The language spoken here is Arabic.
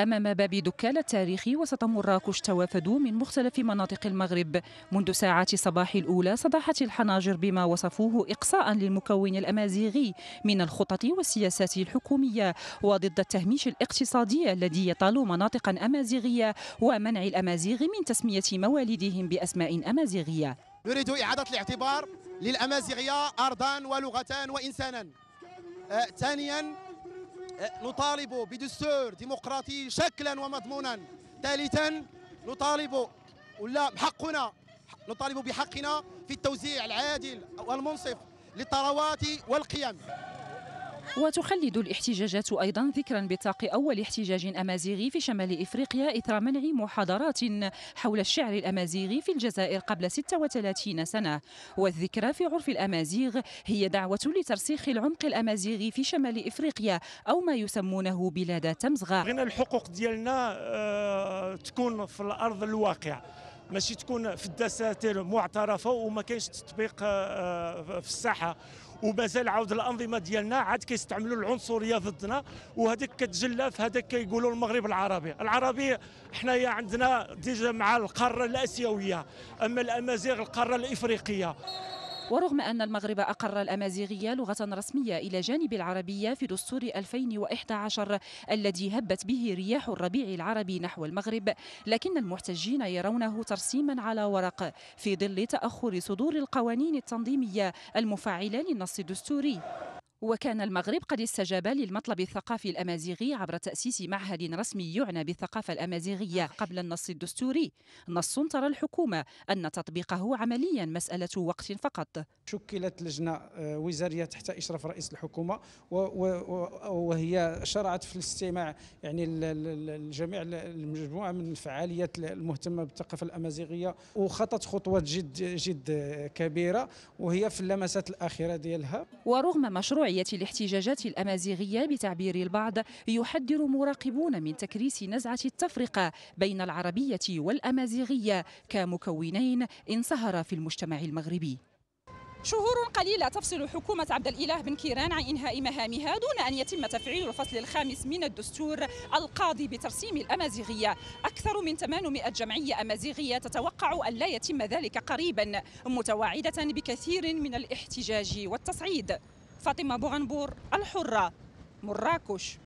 أمام باب دكان التاريخي وسط مراكش توافدوا من مختلف مناطق المغرب منذ ساعات صباح الأولى صدحت الحناجر بما وصفوه إقصاء للمكون الأمازيغي من الخطط والسياسات الحكومية وضد التهميش الاقتصادي الذي يطال مناطقا أمازيغية ومنع الأمازيغ من تسمية مواليدهم بأسماء أمازيغية نريد إعادة الاعتبار للأمازيغية أرضا ولغة وإنسانا آه ثانيا نطالب بدستور ديمقراطي شكلا ومضمونا ثالثا نطالب ولا حقنا نطالب بحقنا في التوزيع العادل والمنصف للثروات والقيم وتخلد الاحتجاجات أيضا ذكرا بطاق أول احتجاج أمازيغي في شمال إفريقيا إثر منع محاضرات حول الشعر الأمازيغي في الجزائر قبل 36 سنة والذكرى في عرف الأمازيغ هي دعوة لترسيخ العمق الأمازيغي في شمال إفريقيا أو ما يسمونه بلاد تمزغة بغينا الحقوق ديالنا آه، تكون في الأرض الواقع ماشي تكون في الدساتير معترفه وما كاينش تطبيق آه، آه، في الساحه ومازال عاود الانظمه ديالنا عاد كيستعملوا العنصريه ضدنا وهذيك كتجلى في هذاك كيقولوا المغرب العربي العربي حنايا عندنا ديجا مع القاره الاسيويه اما الامازيغ القاره الافريقيه ورغم أن المغرب أقر الأمازيغية لغة رسمية إلى جانب العربية في دستور 2011 الذي هبت به رياح الربيع العربي نحو المغرب لكن المحتجين يرونه ترسيما على ورق في ظل تأخر صدور القوانين التنظيمية المفعلة للنص الدستوري وكان المغرب قد استجاب للمطلب الثقافي الأمازيغي عبر تأسيس معهد رسمي يعنى بالثقافة الأمازيغية آه. قبل النص الدستوري نص ترى الحكومة أن تطبيقه عمليا مسألة وقت فقط شكلت لجنة آه، وزارية تحت إشراف رئيس الحكومة وهي شرعت في الاستماع يعني الجميع المجموعة من الفعاليات المهتمة بالثقافة الأمازيغية وخطت خطوات جد جد كبيرة وهي في اللمسات الأخيرة ديالها ورغم مشروع توعية الاحتجاجات الأمازيغية بتعبير البعض يحذر مراقبون من تكريس نزعة التفرقة بين العربية والأمازيغية كمكونين انصهر في المجتمع المغربي شهور قليلة تفصل حكومة عبد الإله بن كيران عن إنهاء مهامها دون أن يتم تفعيل الفصل الخامس من الدستور القاضي بترسيم الأمازيغية أكثر من 800 جمعية أمازيغية تتوقع أن لا يتم ذلك قريبا متواعدة بكثير من الاحتجاج والتصعيد فاطمة بوغنبور الحرة مراكش